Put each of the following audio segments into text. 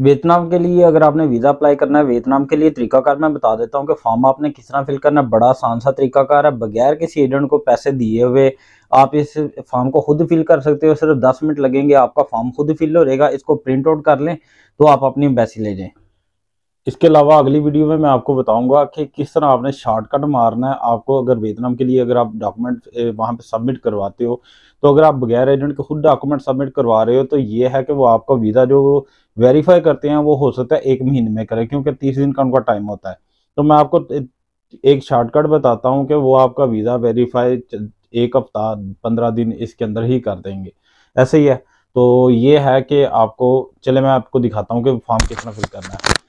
Vietnam के लिए अगर आपने वीज़ा अप्लाई करना है वियतनाम के लिए तरीकाकार मैं बता देता हूँ कि फॉर्म आपने किस तरह फिल करना है बड़ा आसान सा तरीकाकार है बगैर किसी एजेंट को पैसे दिए हुए आप इस फॉर्म को खुद फिल कर सकते हो सिर्फ 10 मिनट लगेंगे आपका फॉर्म खुद फिल हो रहेगा इसको प्रिंट आउट कर लें तो आप अपनी एम्बेसी ले जाएँ इसके अलावा अगली वीडियो में मैं आपको बताऊंगा कि किस तरह आपने शॉर्टकट मारना है आपको अगर वेतनम के लिए अगर आप डॉक्यूमेंट वहां पे सबमिट करवाते हो तो अगर आप बगैर एजेंट के खुद डॉक्यूमेंट सबमिट करवा रहे हो तो ये है कि वो आपका वीज़ा जो वेरीफाई करते हैं वो हो सकता है एक महीने में करें क्योंकि तीस दिन का उनका टाइम होता है तो मैं आपको एक शॉर्टकट बताता हूँ कि वो आपका वीज़ा वेरीफाई एक हफ्ता पंद्रह दिन इसके अंदर ही कर देंगे ऐसे ही है तो ये है कि आपको चले मैं आपको दिखाता हूँ कि फॉर्म किस तरह फिल करना है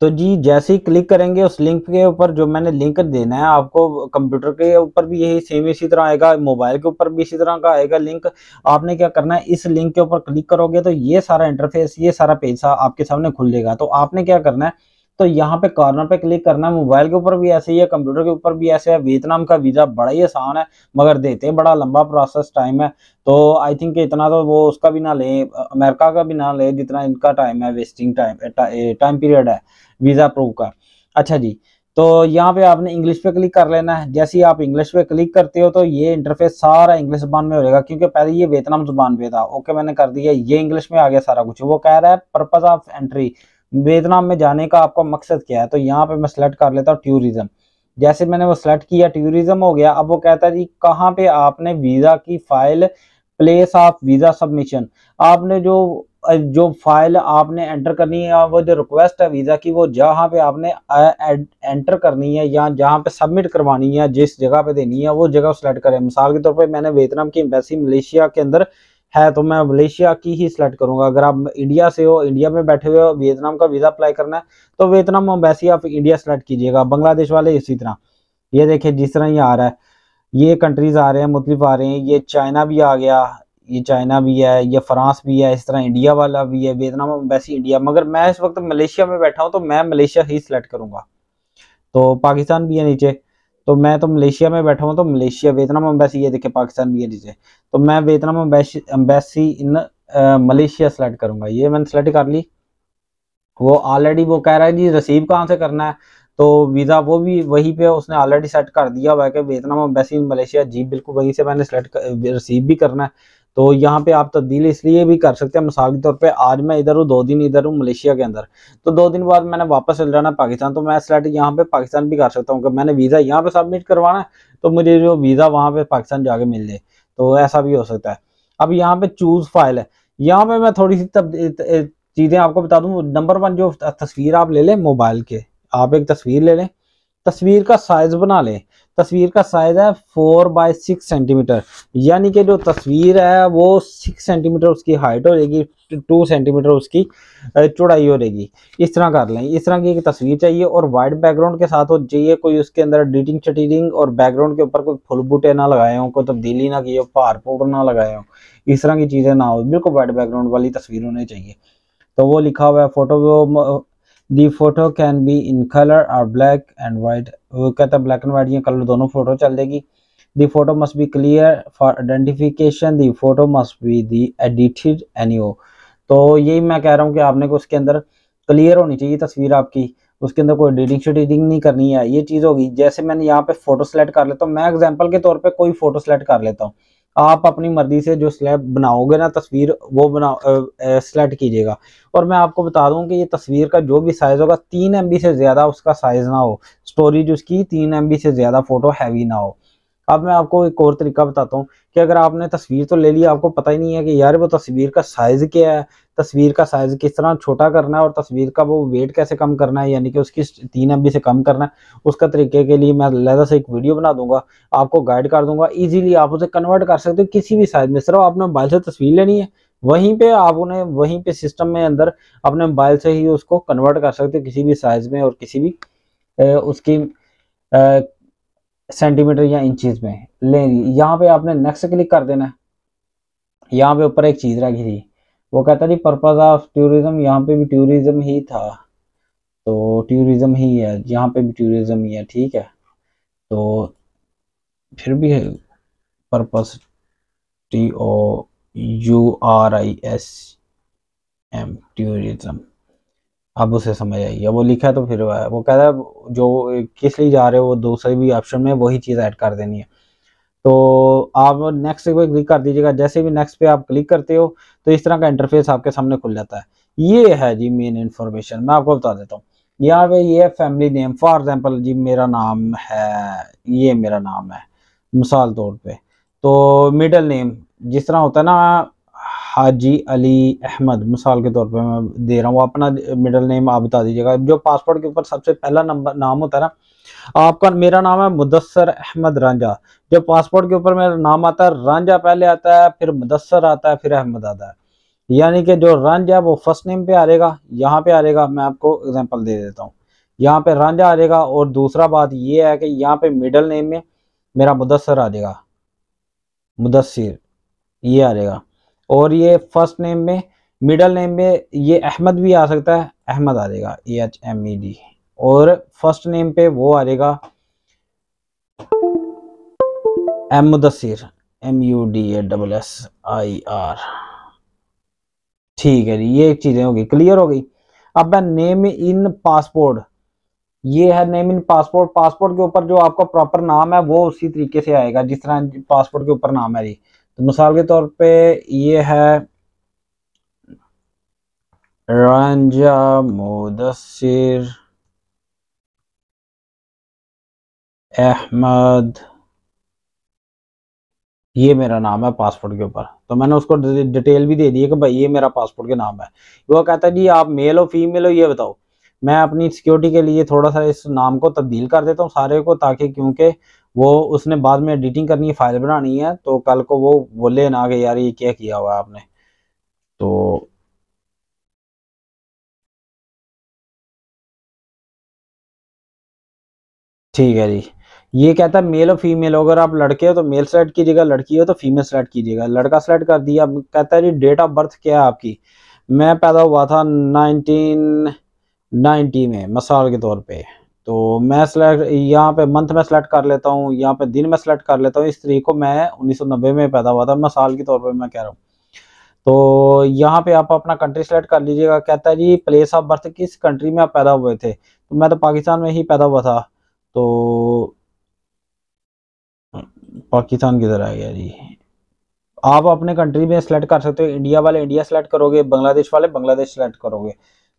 तो जी जैसे ही क्लिक करेंगे उस लिंक के ऊपर जो मैंने लिंक देना है आपको कंप्यूटर के ऊपर भी यही सेम इसी तरह आएगा मोबाइल के ऊपर भी इसी तरह का आएगा लिंक आपने क्या करना है इस लिंक के ऊपर क्लिक करोगे तो ये सारा इंटरफेस ये सारा पेज आपके सामने खुलेगा तो आपने क्या करना है तो यहाँ पे कॉर्नर पे क्लिक करना है मोबाइल के ऊपर भी ऐसे ही है कंप्यूटर के ऊपर भी ऐसे है वियतनाम का वीज़ा बड़ा ही आसान है मगर देते हैं बड़ा लंबा प्रोसेस टाइम है तो आई थिंक इतना तो वो उसका भी ना ले अमेरिका का भी ना ले जितना इनका टाइम है वेस्टिंग टाइम टाइम पीरियड है वीज़ा अप्रूव का अच्छा जी तो यहाँ पे आपने इंग्लिश पे क्लिक कर लेना है जैसे ही आप इंग्लिश पे क्लिक करते हो तो ये इंटरफेस सारा इंग्लिश जुबान में हो जाएगा क्योंकि पहले ये वियतनाम जुबान पे था ओके मैंने कर दिया ये इंग्लिश में आ गया सारा कुछ वो कह रहा है पर्पज ऑफ एंट्री वियतनाम में जाने का आपका मकसद क्या है तो यहाँ पे मैं सिलेक्ट कर लेता हूँ टूरिज्म जैसे मैंने वो सिलेक्ट किया टूरिज्म हो गया अब वो कहता है जी कहाँ पे आपने वीज़ा की file place of visa submission आपने जो जो फाइल आपने एंटर करनी है वो जो रिक्वेस्ट है वीज़ा की वो जहाँ पे आपने एंटर करनी है या जहाँ पे सबमिट करवानी है जिस जगह पे देनी है वो जगह सेलेक्ट करें मिसाल के तौर पे मैंने वियतनाम की एम्बेसी मलेशिया के अंदर है तो मैं मलेशिया की ही सिलेक्ट करूंगा अगर आप इंडिया से हो इंडिया में बैठे हुए हो वियतनाम का वीज़ा अप्लाई करना है तो वियतनाम अम्बेसी आप इंडिया सेलेक्ट कीजिएगा बांग्लादेश वाले इसी तरह ये देखिए जिस तरह ये आ रहा है ये कंट्रीज आ रहे हैं मुख्तलिफ आ रहे हैं ये चाइना भी आ गया ये चाइना भी है ये फ्रांस भी है इस तरह इंडिया वाला भी है वियतनाम अम्बेसी इंडिया मगर मैं इस वक्त मलेशिया में बैठा हूँ तो मैं मलेशिया ही सिलेक्ट करूंगा तो पाकिस्तान भी है नीचे तो मैं तो मलेशिया में बैठा हुआ तो मलेशिया वियतनाम अम्बेसी ये देखे पाकिस्तान भी है नीचे तो मैं Vietnam embassy in Malaysia select करूंगा ये मैंने सेलेक्ट कर ली वो ऑलरेडी वो कह रहा है जी रिसीव कहाँ से करना है तो वीज़ा वो भी वहीं पे उसने ऑलरेडी सेट कर दिया हुआ है कि वियतनाम अम्बेसी इन मलेशिया जी बिल्कुल वहीं से मैंने सेलेक्ट रिसीव भी करना है तो यहाँ पे आप तब्दील इसलिए भी कर सकते हैं मिसाल के तौर पे आज मैं इधर हूँ दो दिन इधर हूँ मलेशिया के अंदर तो दो दिन बाद मैंने वापस चल जाना पाकिस्तान तो मैं सिलेक्ट यहाँ पे पाकिस्तान भी कर सकता हूँ कि मैंने वीज़ा यहाँ पे सबमिट करवाना है तो मुझे जो वीज़ा वहाँ पे पाकिस्तान जाके मिल जाए तो ऐसा भी हो सकता है अब यहाँ पे चूज़ फाइल है यहाँ पे मैं थोड़ी सी चीज़ें आपको बता दूँ नंबर वन जो तस्वीर आप ले लें मोबाइल के आप एक तस्वीर ले लें तस्वीर का साइज़ बना लें तस्वीर का साइज है फोर बाय सिक्स सेंटीमीटर यानी कि जो तस्वीर है वो सिक्स सेंटीमीटर उसकी हाइट हो जाएगी टू सेंटीमीटर उसकी चौड़ाई हो जाएगी इस तरह कर लें इस तरह की एक तस्वीर चाहिए और वाइट बैकग्राउंड के साथ हो चाहिए कोई उसके अंदर डिटिंग चटीरिंग और बैकग्राउंड के ऊपर कोई फुल बूटे ना लगाए हों कोई तब्दीली ना की हो पार पाउडर ना लगाए हों इस तरह की चीज़ें ना हो बिल्कुल वाइट बैकग्राउंड वाली तस्वीर होनी चाहिए तो वो लिखा हुआ है photo the photo can be in colour और ब्लैक एंड वाइट वो कहता है ब्लैक एंड व्हाइट या कलर दोनों फोटो चल देगी the photo must be clear for identification the photo must be the edited anyhow e तो यही मैं कह रहा हूँ कि आपने को उसके अंदर क्लियर होनी चाहिए तस्वीर आपकी उसके अंदर कोई एडिटिंग शेडिटिंग नहीं करनी है ये चीज़ होगी जैसे मैंने यहाँ पे फोटो सेलेक्ट कर लेता हूँ मैं एग्जांपल के तौर पे कोई फोटो सेलेक्ट कर लेता हूँ आप अपनी मर्जी से जो स्लैब बनाओगे ना तस्वीर वो बना सेलेक्ट कीजिएगा और मैं आपको बता दूं कि ये तस्वीर का जो भी साइज़ होगा तीन एम से ज़्यादा उसका साइज़ ना हो स्टोरेज उसकी तीन एम से ज़्यादा फ़ोटो हैवी ना हो अब मैं आपको एक और तरीका बताता हूँ कि अगर आपने तस्वीर तो ले ली आपको पता ही नहीं है कि यार वो तस्वीर का साइज़ क्या है तस्वीर का साइज़ किस तरह छोटा करना है और तस्वीर का वो वेट कैसे कम करना है यानी कि उसकी तीन एम से कम करना है उसका तरीके के लिए मैं लहदा से एक वीडियो बना दूंगा आपको गाइड कर दूंगा ईजिली आप उसे कन्वर्ट कर सकते हो किसी भी साइज़ में सिर्फ आपने मोबाइल से तस्वीर लेनी है वहीं पे आप उन्हें वहीं पे सिस्टम में अंदर अपने मोबाइल से ही उसको कन्वर्ट कर सकते हो किसी भी साइज़ में और किसी भी ए, उसकी ए, सेंटीमीटर या इंचज में ले यहाँ पे आपने नेक्स्ट क्लिक कर देना है यहाँ पे ऊपर एक चीज़ रखी थी वो कहता जी पर्पज ऑफ टूरिज्म यहाँ पे भी टूरिज्म ही था तो टूरिज्म ही है यहाँ पे भी टूरिज्म ही है ठीक है तो फिर भी है purpose T O U R I S M tourism अब उसे समझ आई है वो लिखा तो फिर वो कह रहा है जो किस लिए जा रहे हो वो दूसरे भी ऑप्शन में वही चीज़ ऐड कर देनी है तो आप नेक्स्ट पे क्लिक कर दीजिएगा जैसे भी नेक्स्ट पे आप क्लिक करते हो तो इस तरह का इंटरफेस आपके सामने खुल जाता है ये है जी मेन इन्फॉर्मेशन मैं आपको बता देता हूँ यहाँ पे ये फैमिली नेम फॉर एग्जाम्पल जी मेरा नाम है ये मेरा नाम है मिसाल तौर पर तो मिडल नेम जिस तरह होता है ना हाजी अली अहमद मिसाल के तौर पे मैं दे रहा हूँ अपना मिडल नेम आप बता दीजिएगा जो पासपोर्ट के ऊपर सबसे पहला नंबर नाम होता है ना आपका मेरा नाम है मुदसर अहमद रांझा जो पासपोर्ट के ऊपर मेरा नाम आता है रांझा पहले आता है फिर मुदसर आता है फिर अहमद आता है यानी कि जो रांझा है वो फर्स्ट नेम पे आ रहेगा यहाँ पे आ रहेगा मैं आपको एग्जाम्पल दे देता हूँ यहाँ पे रांझा आ जाएगा और दूसरा बात ये है कि यहाँ पे मिडल नेम में मेरा मुदसर आ जाएगा मुदसर ये आ जाएगा और ये फर्स्ट नेम में मिडल नेम में ये अहमद भी आ सकता है अहमद आ जाएगा A H M E D और फर्स्ट नेम पे वो आ जाएगा M Mudassir M U D A double S I R ठीक है जी ये चीज़ें होगी क्लियर हो गई अब है नेम इन पासपोर्ट ये है नेम इन पासपोर्ट पासपोर्ट के ऊपर जो आपका प्रॉपर नाम है वो उसी तरीके से आएगा जिस तरह पासपोर्ट के ऊपर नाम है जी तो मिसाल के तौर पे ये है रंजा मुदसर अहमद ये मेरा नाम है पासपोर्ट के ऊपर तो मैंने उसको डिटेल भी दे दी है कि भाई ये मेरा पासपोर्ट के नाम है वो कहता है जी आप मेल हो फीमेल हो ये बताओ मैं अपनी सिक्योरिटी के लिए थोड़ा सा इस नाम को तब्दील कर देता हूँ सारे को ताकि क्योंकि वो उसने बाद में एडिटिंग करनी है फाइल बनानी है तो कल को वो बोले ना कि यार ये क्या किया हुआ आपने तो ठीक है जी ये कहता है मेल और फीमेल अगर आप लड़के हो तो मेल सेलेक्ट कीजिएगा लड़की हो तो फीमेल सेलेक्ट कीजिएगा लड़का सेलेक्ट कर दिया कहता है जी डेट ऑफ बर्थ क्या है आपकी मैं पैदा हुआ था नाइनटीन नाइन्टी में मिसाल के तौर पे तो मैं सिलेक्ट यहाँ पे मंथ में सेलेक्ट कर लेता हूँ यहाँ पे दिन में सेलेक्ट कर लेता हूँ इस तरीक को मैं 1990 में पैदा हुआ था मिसाल के तौर पे मैं कह रहा हूँ तो यहाँ पे आप अपना कंट्री सेलेक्ट कर लीजिएगा कहता है जी प्लेस ऑफ बर्थ किस कंट्री में आप पैदा हुए थे तो मैं तो पाकिस्तान में ही पैदा हुआ था तो पाकिस्तान किधर आ गया जी आप अपने कंट्री में सेलेक्ट कर सकते हो इंडिया वाले इंडिया सेलेक्ट करोगे बांग्लादेश वाले बांग्लादेश सेलेक्ट करोगे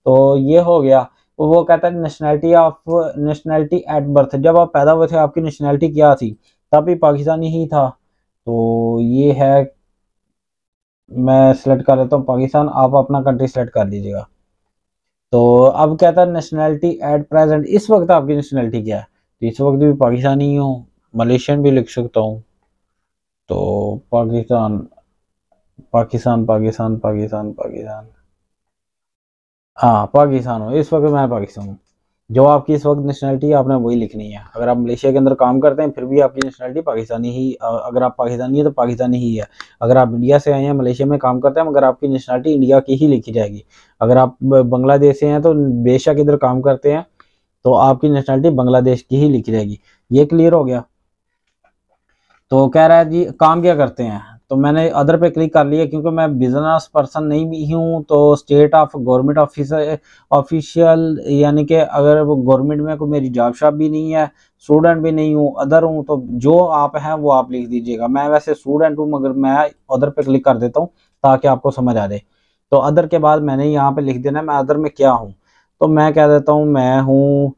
तो ये हो गया वो कहता है nationality of nationality at birth जब आप पैदा हुए थे आपकी नेशनैलिटी क्या थी तब भी पाकिस्तानी ही था तो ये है मैं सिलेक्ट कर लेता हूँ पाकिस्तान आप अपना कंट्री सेलेक्ट कर लीजिएगा तो अब कहता है नेशनैलिटी एट प्रेजेंट इस वक्त आपकी नेशनैलिटी क्या है तो इस वक्त भी पाकिस्तानी ही हूँ मलेशियन भी लिख सकता हूँ तो पाकिस्तान पाकिस्तान पाकिस्तान पाकिस्तान पाकिस्तान हाँ पाकिस्तान हो इस वक्त मैं पाकिस्तान हूँ जो आपकी इस वक्त नेशनैलिटी आपने वही लिखनी है अगर आप मलेशिया के अंदर काम करते हैं फिर भी आपकी नेशनैलिटी पाकिस्तानी ही अगर आप पाकिस्तानी है तो पाकिस्तानी ही है अगर आप इंडिया से आए हैं मलेशिया में काम करते हैं मगर आपकी नेशनलिटी इंडिया की ही लिखी जाएगी अगर आप बांग्लादेश से हैं तो बेशक इधर काम करते हैं तो आपकी नेशनैलिटी बांग्लादेश की ही लिखी जाएगी ये क्लियर हो गया तो कह रहा है जी काम क्या करते हैं तो मैंने अदर पे क्लिक कर लिया क्योंकि मैं बिजनेस पर्सन नहीं भी हूँ तो state of government officer official यानी कि अगर वो गवर्नमेंट में कोई मेरी जॉब शॉप भी नहीं है स्टूडेंट भी नहीं हूँ अदर हूँ तो जो आप हैं वो आप लिख दीजिएगा मैं वैसे स्टूडेंट हूँ मगर मैं अदर पे क्लिक कर देता हूँ ताकि आपको समझ आ जाए तो अदर के बाद मैंने यहाँ पे लिख देना मैं अदर में क्या हूँ तो मैं कह देता हूँ मैं हूँ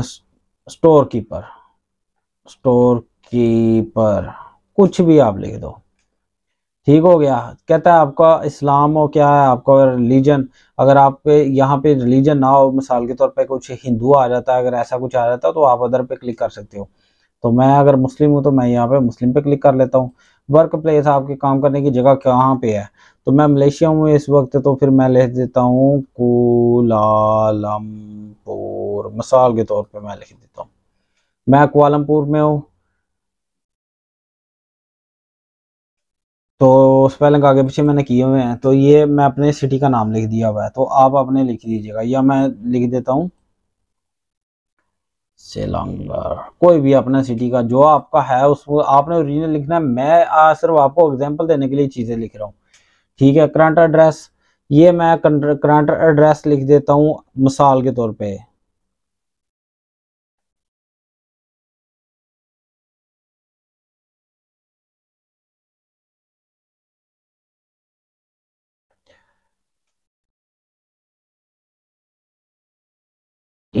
स्टोर कीपर स्टोर कीपर कुछ भी आप लिख दो ठीक हो गया कहता है आपका इस्लाम हो क्या है आपका रिलीजन अगर आप पे यहाँ पे रिलीजन ना हो मिसाल के तौर पे कुछ हिंदू आ जाता है अगर ऐसा कुछ आ जाता है तो आप अदर पे क्लिक कर सकते हो तो मैं अगर मुस्लिम हूँ तो मैं यहाँ पे मुस्लिम पे क्लिक कर लेता हूँ वर्क प्लेस आपके काम करने की जगह कहाँ पे है तो मैं मलेशिया हूँ इस वक्त तो फिर मैं लिख देता हूँ कोलालमपुर मिसाल के तौर पर मैं लिख देता हूँ मैं कोलमपुर में हूँ तो स्पेलिंग आगे पीछे मैंने किए हुए हैं तो ये मैं अपने सिटी का नाम लिख दिया हुआ है तो आप अपने लिख दीजिएगा या मैं लिख देता हूँ सेलोंगर कोई भी अपना सिटी का जो आपका है उसको आपने ओरिजिनल लिखना है मैं सिर्फ आपको एग्जांपल देने के लिए चीज़ें लिख रहा हूँ ठीक है करंट एड्रेस ये मैं करंट एड्रेस लिख देता हूँ मिसाल के तौर पे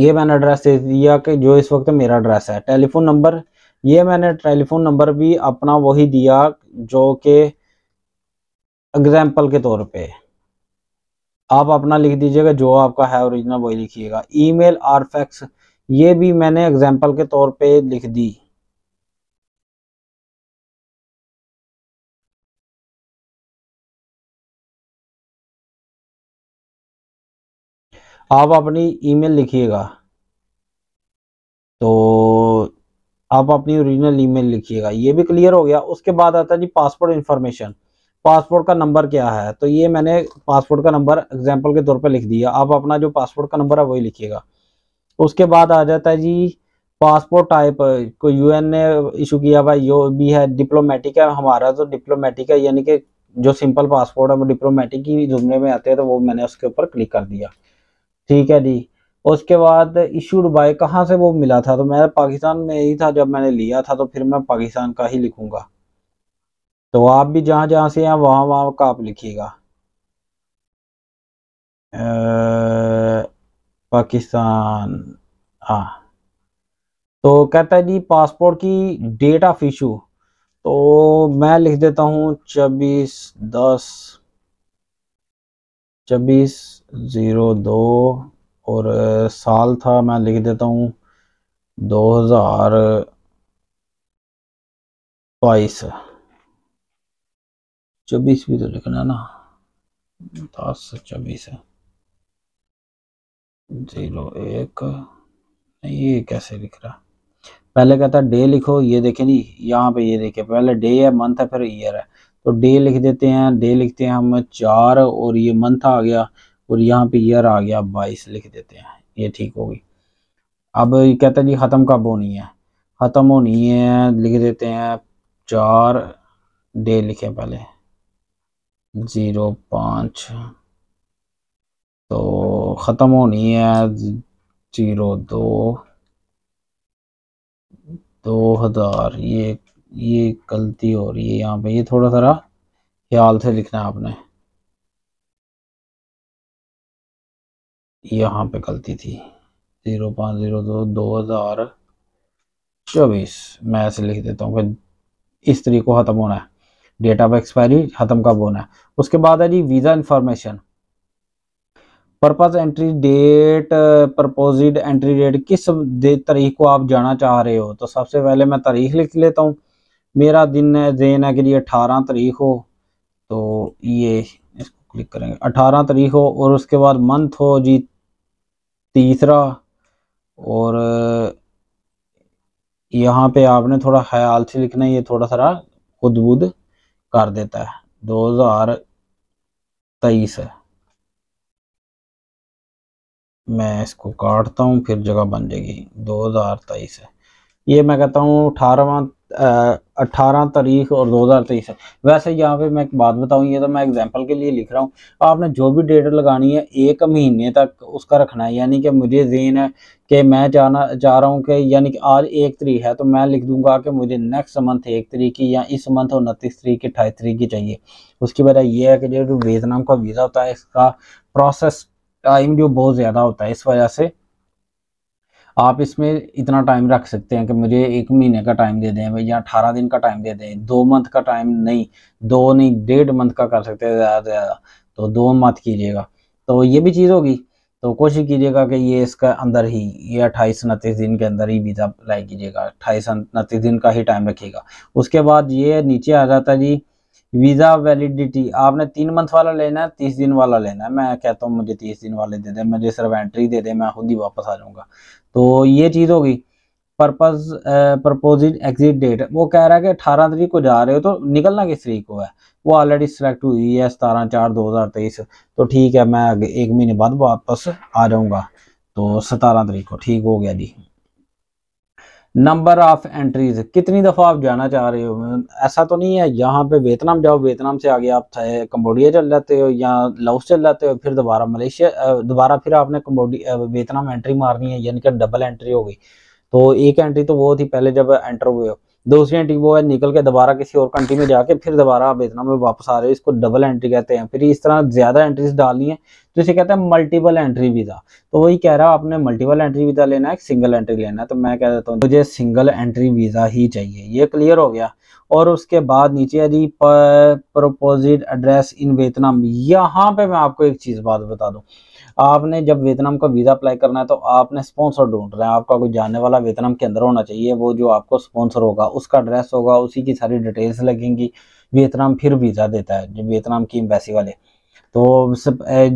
ये मैंने एड्रेस दे दिया कि जो इस वक्त मेरा एड्रेस है टेलीफोन नंबर ये मैंने टेलीफोन नंबर भी अपना वही दिया जो कि एग्जाम्पल के तौर पे आप अपना लिख दीजिएगा जो आपका है ओरिजिनल वही लिखिएगा ईमेल आरफेक्स फैक्स ये भी मैंने एग्जाम्पल के तौर पे लिख दी आप अपनी ईमेल लिखिएगा तो आप अपनी ओरिजिनल ईमेल लिखिएगा ये भी क्लियर हो गया उसके बाद आता है जी पासपोर्ट इन्फॉर्मेशन पासपोर्ट का नंबर क्या है तो ये मैंने पासपोर्ट का नंबर एग्जाम्पल के तौर पर लिख दिया आप अपना जो पासपोर्ट का नंबर है वही लिखिएगा उसके बाद आ जाता है जी पासपोर्ट टाइप को यूएन ने इशू किया भाई यो भी है डिप्लोमेटिक है हमारा तो डिप्लोमेटिक है यानी कि जो सिंपल पासपोर्ट है वो डिप्लोमेटिक ही जुमले में आते हैं तो वो मैंने उसके ऊपर क्लिक कर दिया ठीक है जी उसके बाद इशूड बाय कहाँ से वो मिला था तो मैं पाकिस्तान में ही था जब मैंने लिया था तो फिर मैं पाकिस्तान का ही लिखूंगा तो आप भी जहां जहां से हैं वहां वहां का आप लिखिएगा पाकिस्तान हाँ तो कहता है जी पासपोर्ट की डेट ऑफ इशू तो मैं लिख देता हूं छब्बीस दस छब्बीस ज़ीरो दो और साल था मैं लिख देता हूँ दो हज़ार बाईस चौबीस भी तो लिखना ना दस चौबीस ज़ीरो एक ये कैसे लिख रहा पहले कहता डे लिखो ये देखे नहीं यहाँ पे ये देखे पहले डे है मंथ है फिर ईयर है तो डे लिख देते हैं डे लिखते हैं हम चार और ये मंथ आ गया और यहाँ पे ईयर आ गया बाईस लिख देते हैं ये ठीक हो गई अब कहते जी ख़त्म कब होनी है ख़त्म होनी है लिख देते हैं चार डे लिखे पहले ज़ीरो पाँच तो ख़त्म होनी है जीरो दो दो हज़ार ये ये गलती हो रही है यहाँ पे ये थोड़ा सारा ख्याल से लिखना है आपने यहाँ पे गलती थी ज़ीरो पाँच ज़ीरो दो दो हज़ार चौबीस मैं ऐसे लिख देता हूँ कि इस तरीक को ख़त्म होना है डेट ऑफ एक्सपायरी ख़त्म कब होना है उसके बाद है जी visa information purpose entry date proposed entry date किस तारीख को आप जाना चाह रहे हो तो सबसे पहले मैं तारीख लिख लेता हूँ मेरा दिन है देन है कि जी अठारह तारीख हो तो ये इसको क्लिक करेंगे अठारह तारीख हो और उसके बाद मंथ हो जी तीसरा और यहाँ पे आपने थोड़ा ख्याल से लिखना है ये थोड़ा सारा खुद बुद कर देता है दो हजार तेईस है मैं इसको काटता हूँ फिर जगह बन जाएगी दो हजार तेईस है ये मैं कहता हूँ अठारहवा अट्ठारह तारीख और दो हज़ार तेईस वैसे यहाँ पे मैं एक बात बताऊँ ये तो मैं एग्जांपल के लिए लिख रहा हूँ आपने जो भी डेट लगानी है एक महीने तक उसका रखना है यानी कि मुझे जेन है कि मैं जाना चाह रहा हूँ कि यानी कि आज एक तरीक है तो मैं लिख दूंगा कि मुझे नेक्स्ट मंथ एक तरीक की या इस मंथ उनतीस तरीक की अट्ठाईस तरीक की चाहिए उसकी वजह यह है कि जो वियतनाम का वीज़ा होता है इसका प्रोसेस टाइम जो बहुत ज़्यादा होता है इस वजह से आप इसमें इतना टाइम रख सकते हैं कि मुझे एक महीने का टाइम दे दें या अठारह दिन का टाइम दे दें दो मंथ का टाइम नहीं दो नहीं डेढ़ मंथ का कर सकते हैं ज़्यादा से ज़्यादा तो दो मंथ कीजिएगा तो ये भी चीज़ होगी तो कोशिश कीजिएगा कि ये इसका अंदर ही ये अट्ठाईस उनतीस दिन के अंदर ही वीज़ा अप्लाई कीजिएगा अट्ठाईस उनतीस दिन का ही टाइम रखिएगा उसके बाद ये नीचे आ जाता है जी वीज़ा वैलिडिटी आपने तीन मंथ वाला लेना है तीस दिन वाला लेना है मैं कहता हूँ मुझे तीस दिन वाले दे दें मुझे सिर्फ एंट्री दे दें मैं खुद ही वापस आ जाऊँगा तो ये चीज़ होगी पर्पज प्रपोजिट एग्जिट डेट वो कह रहा है कि अठारह तरीक को जा रहे हो तो निकलना किस तरीक को है वो ऑलरेडी सिलेक्ट हुई है सतारह चार दो हज़ार तेईस तो ठीक है मैं एक महीने बाद वापस आ जाऊँगा तो सतारह तरीक को ठीक हो गया जी नंबर ऑफ एंट्रीज कितनी दफ़ा आप जाना चाह रहे हो ऐसा तो नहीं है यहाँ पे वियतनाम जाओ वियतनाम से आगे आप कंबोडिया चल जाते हो या लाउस चल जाते हो फिर दोबारा मलेशिया दोबारा फिर आपने कम्बोडिया वियतनाम एंट्री मारनी है यानी कि डबल एंट्री हो गई तो एक एंट्री तो वो थी पहले जब एंटर हुए हो दूसरी एंट्री वो है निकल के दोबारा किसी और कंट्री में जाके फिर दोबारा आप इतना में वापस आ रहे हो इसको डबल एंट्री कहते हैं फिर इस तरह ज़्यादा एंट्रीज डालनी है तो इसे कहते हैं मल्टीपल एंट्री वीज़ा तो वही कह रहा है आपने मल्टीपल एंट्री वीज़ा लेना है सिंगल एंट्री लेना है तो मैं कह देता हूँ मुझे सिंगल एंट्री वीज़ा ही चाहिए ये क्लियर हो गया और उसके बाद नीचे है जी प्रपोजिट एड्रेस इन वेतनाम यहाँ पे मैं आपको एक चीज़ बात बता दूँ आपने जब वियतनाम का वीज़ा अप्लाई करना है तो आपने स्पॉन्सर ढूंढ रहे हैं आपका कोई जाने वाला वियतनाम के अंदर होना चाहिए वो जो आपको स्पॉन्सर होगा उसका एड्रेस होगा उसी की सारी डिटेल्स लगेंगी वियतनाम फिर वीज़ा देता है जो वियतनाम की एम्बेसी वाले तो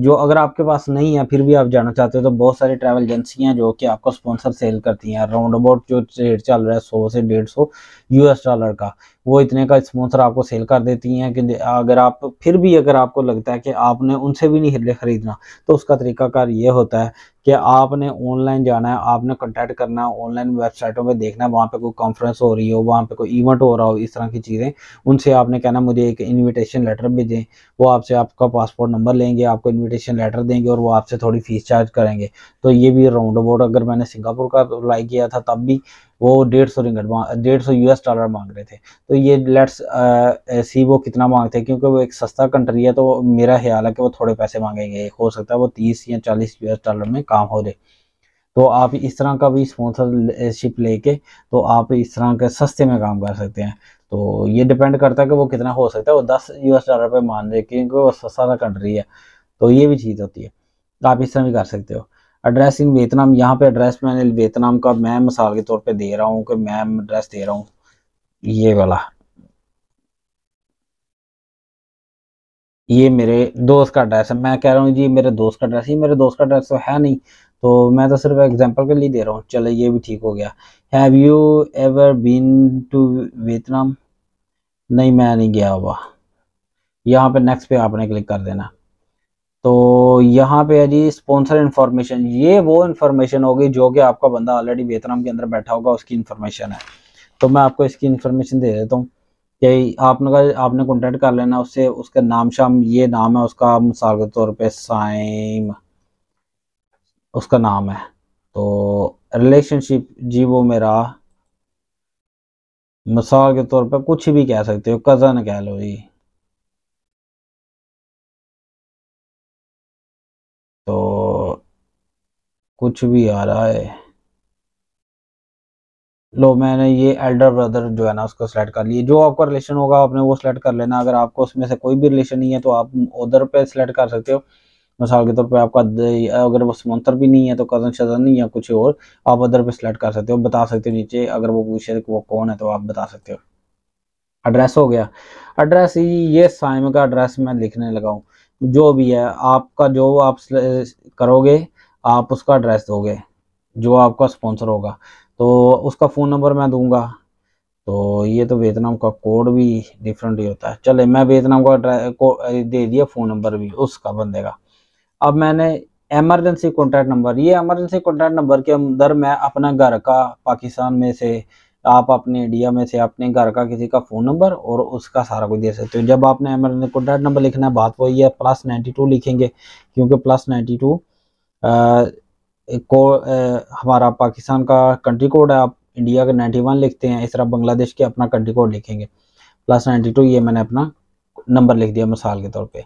जो अगर आपके पास नहीं है फिर भी आप जाना चाहते हो तो बहुत सारी ट्रैवल एजेंसी हैं जो कि आपको स्पॉन्सर सेल करती हैं राउंड अबाउट जो रेट चल रहा है सौ से डेढ़ सौ यूएस डॉलर का वो इतने का स्पॉन्सर आपको सेल कर देती हैं कि अगर आप फिर भी अगर आपको लगता है कि आपने उनसे भी नहीं ख़रीदना तो उसका तरीकाकार ये होता है कि आपने ऑनलाइन जाना है आपने कॉन्टेक्ट करना है ऑनलाइन वेबसाइटों पे देखना है वहाँ पे कोई कॉन्फ्रेंस हो रही हो वहाँ पे कोई इवेंट हो रहा हो इस तरह की चीज़ें उनसे आपने कहना मुझे एक इन्विटेशन लेटर भेजें वो आपसे आपका पासपोर्ट नंबर लेंगे आपको इन्विटेशन लेटर देंगे और वो आपसे थोड़ी फीस चार्ज करेंगे तो ये भी राउंड अबाउट अगर मैंने सिंगापुर का अप्लाई किया था तब भी वो डेढ़ सौ रिंगट डेढ़ सौ यूएस डॉलर मांग रहे थे तो ये लेट्स सी वो कितना मांगते हैं क्योंकि वो एक सस्ता कंट्री है तो मेरा ख्याल है कि वो थोड़े पैसे मांगेंगे हो सकता है वो तीस या चालीस यू डॉलर में काम हो जाए तो आप इस तरह का भी स्पॉन्सरशिप लेके तो आप इस तरह के सस्ते में काम कर सकते हैं तो ये डिपेंड करता है कि वो कितना हो सकता है वो दस यूएस डॉलर पे मान रहे क्योंकि वो सस्ता सा कंट्री है तो ये भी चीज़ होती है आप इस तरह भी कर सकते हो एड्रेस इन वियतनाम यहाँ पे एड्रेस मैंने वियतनाम का मैं मिसाल के तौर पे दे रहा हूँ कि मैं एड्रेस दे रहा हूँ ये वाला ये मेरे दोस्त का एड्रेस है मैं कह रहा हूँ जी मेरे दोस्त का एड्रेस ये मेरे दोस्त का एड्रेस तो है नहीं तो मैं तो सिर्फ एग्जांपल के लिए दे रहा हूँ चलो ये भी ठीक हो गया have you ever been to Vietnam नहीं मैं नहीं गया हुआ यहाँ पे नेक्स्ट पे आपने क्लिक कर देना तो यहाँ पे है जी स्पॉन्सर इन्फॉर्मेशन ये वो इन्फॉर्मेशन होगी जो कि आपका बंदा ऑलरेडी वियतनाम के अंदर बैठा होगा उसकी इन्फॉर्मेशन है तो मैं आपको इसकी इन्फॉर्मेशन दे देता हूँ कि आपने का आपने कॉन्टेक्ट कर लेना उससे उसका नाम शाम ये नाम है उसका मिसाल के तौर पर साइम उसका नाम है तो रिलेशनशिप जी वो मेरा मिसाल के तौर पर कुछ भी कह सकते हो कज़न कह लो जी कुछ भी आ रहा है लो मैंने ये एल्डर ब्रदर जो है ना उसको सेलेक्ट कर लिया जो आपका रिलेशन होगा आपने वो सिलेक्ट कर लेना अगर आपको उसमें से कोई भी रिलेशन नहीं है तो आप उधर पे सिलेक्ट कर सकते हो मिसाल के तौर पे आपका अगर वो समंतर भी नहीं है तो कज़न शजन या कुछ और आप उधर पे सिलेक्ट कर सकते हो बता सकते हो नीचे अगर वो पूछे वो कौन है तो आप बता सकते हो एड्रेस हो गया एड्रेस ये साइम का एड्रेस मैं लिखने लगाऊँ जो भी है आपका जो आप करोगे आप उसका एड्रेस दोगे जो आपका स्पॉन्सर होगा तो उसका फ़ोन नंबर मैं दूंगा तो ये तो वियतनाम का कोड भी डिफरेंट ही होता है चले मैं वियतनाम का दे दिया फ़ोन नंबर भी उसका बंदे का अब मैंने एमरजेंसी कॉन्टैक्ट नंबर ये एमरजेंसी कॉन्टैक्ट नंबर के अंदर मैं अपना घर का पाकिस्तान में से आप अपने इंडिया में से अपने घर का किसी का फ़ोन नंबर और उसका सारा कुछ दे सकते हो तो जब आपने एमरजेंसी कॉन्टैक्ट नंबर लिखना है बात वही है प्लस नाइन्टी टू लिखेंगे क्योंकि प्लस नाइन्टी टू को हमारा पाकिस्तान का कंट्री कोड है आप इंडिया का 91 लिखते हैं इस तरह बांग्लादेश के अपना कंट्री कोड लिखेंगे प्लस 92 ये मैंने अपना नंबर लिख दिया मिसाल के तौर पे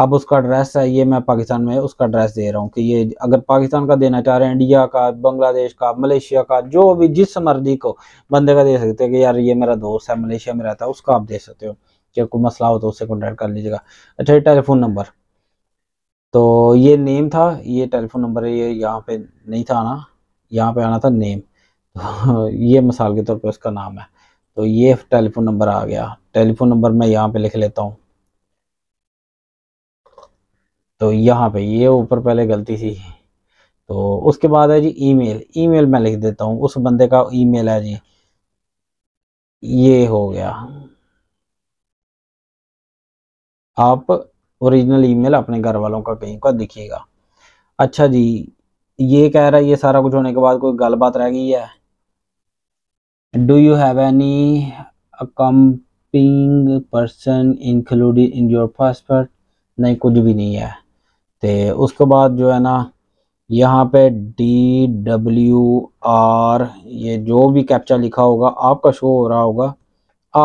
अब उसका एड्रेस है ये मैं पाकिस्तान में उसका एड्रेस दे रहा हूँ कि ये अगर पाकिस्तान का देना चाह रहे हैं इंडिया का बांग्लादेश का मलेशिया का जो भी जिस मर्जी को बंदे का दे सकते हो कि यार ये मेरा दोस्त है मलेशिया में रहता है उसका आप दे सकते हो जो कोई मसला हो तो उससे कॉन्टैक्ट कर लीजिएगा अच्छा ये टेलीफोन नंबर तो ये नेम था ये टेलीफोन नंबर है ये यहाँ पे नहीं था आना यहाँ पे आना था नेम तो ये मिसाल के तौर पे उसका नाम है तो ये टेलीफोन नंबर आ गया टेलीफोन नंबर मैं यहाँ पे लिख लेता हूँ तो यहाँ पे ये ऊपर पहले गलती थी तो उसके बाद है जी ईमेल ईमेल मैं लिख देता हूँ उस बंदे का ईमेल है जी ये हो गया आप ओरिजिनल ईमेल अपने घर वालों का कहीं का दिखेगा अच्छा जी ये कह रहा है ये सारा कुछ होने के बाद कोई गलबात रह गई है do you have any accompanying person including in your passport नहीं कुछ भी नहीं है तो उसके बाद जो है ना यहाँ पे डी डब्ल्यू आर ये जो भी कैप्चा लिखा होगा आपका शो हो रहा होगा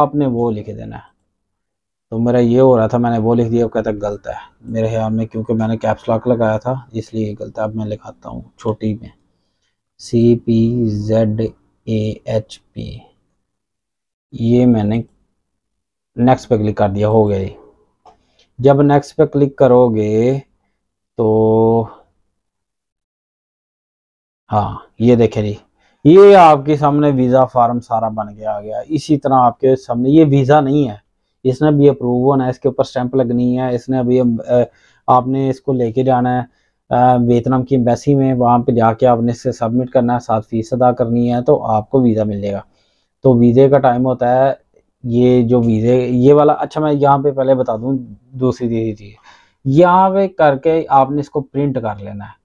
आपने वो लिख देना है तो मेरा ये हो रहा था मैंने वो लिख दिया कहता गलत है मेरे ख्याल में क्योंकि मैंने कैप्स लॉक लगाया था इसलिए गलत है अब मैं लिखाता हूँ छोटी में C P Z A H P ये मैंने नेक्स्ट पे क्लिक कर दिया हो गया जी जब नेक्स्ट पे क्लिक करोगे तो हाँ ये देखे जी ये आपके सामने वीज़ा फार्म सारा बन के आ गया इसी तरह आपके सामने ये वीज़ा नहीं है इसने अभी अप्रूव होना है इसके ऊपर स्टैंप लगनी है इसने अभी आपने इसको लेके जाना है वियतनाम की एम्बेसी में वहाँ पे जाके आपने इसे सबमिट करना है सात फीस अदा करनी है तो आपको वीज़ा मिलेगा तो वीज़े का टाइम होता है ये जो वीज़े ये वाला अच्छा मैं यहाँ पे पहले बता दूँ दूसरी तीसरी चीज़ यहाँ पे करके आपने इसको प्रिंट कर लेना है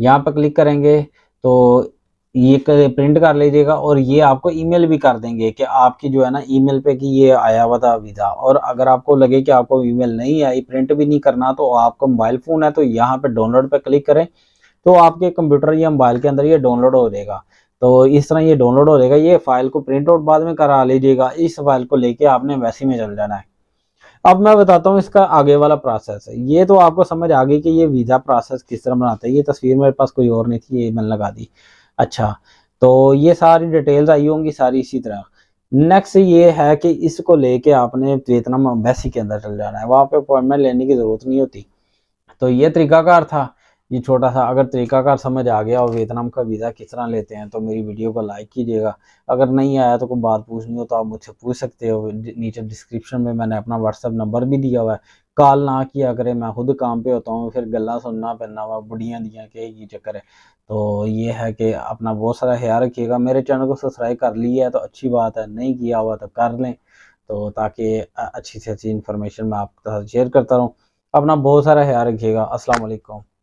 यहाँ पर क्लिक करेंगे तो ये कर, प्रिंट कर लीजिएगा और ये आपको ईमेल भी कर देंगे कि आपकी जो है ना ईमेल पे कि ये आया हुआ था वीजा और अगर आपको लगे कि आपको ईमेल नहीं आई प्रिंट भी नहीं करना तो आपको मोबाइल फ़ोन है तो यहाँ पे डाउनलोड पे क्लिक करें तो आपके कंप्यूटर या मोबाइल के अंदर ये डाउनलोड हो जाएगा तो इस तरह ये डाउनलोड हो जाएगा ये फाइल को प्रिंट आउट बाद में करा लीजिएगा इस फाइल को लेके आपने वैसे में चल जाना है अब मैं बताता हूँ इसका आगे वाला प्रोसेस है ये तो आपको समझ आ गई कि ये वीज़ा प्रोसेस किस तरह बनाता है ये तस्वीर मेरे पास कोई और नहीं थी ये मैंने लगा दी अच्छा तो ये सारी डिटेल्स आई होंगी सारी इसी तरह नेक्स्ट ये है कि इसको लेके आपने वेतनम अम्बेसी के अंदर चल जाना है वहाँ पे अपॉइंटमेंट लेने की ज़रूरत नहीं होती तो ये तरीकाकार था ये छोटा सा अगर तरीकाकार समझ आ गया और वेतनाम का वीज़ा किस तरह लेते हैं तो मेरी वीडियो को लाइक कीजिएगा अगर नहीं आया तो कोई बात पूछनी हो तो आप मुझसे पूछ सकते हो नीचे डिस्क्रिप्शन में मैंने अपना व्हाट्सअप नंबर भी दिया हुआ है कॉल ना किया करे मैं खुद काम पे होता हूँ फिर गल्ला सुनना पैना वा बुढ़िया दियाँ के की चक्कर है तो ये है कि अपना बहुत सारा ख्याल रखिएगा मेरे चैनल को सब्सक्राइब कर लिया है तो अच्छी बात है नहीं किया हुआ तो कर लें तो ताकि अच्छी से अच्छी इन्फॉर्मेशन मैं आपके साथ शेयर करता रहूँ अपना बहुत सारा ख्याल रखिएगा असलकम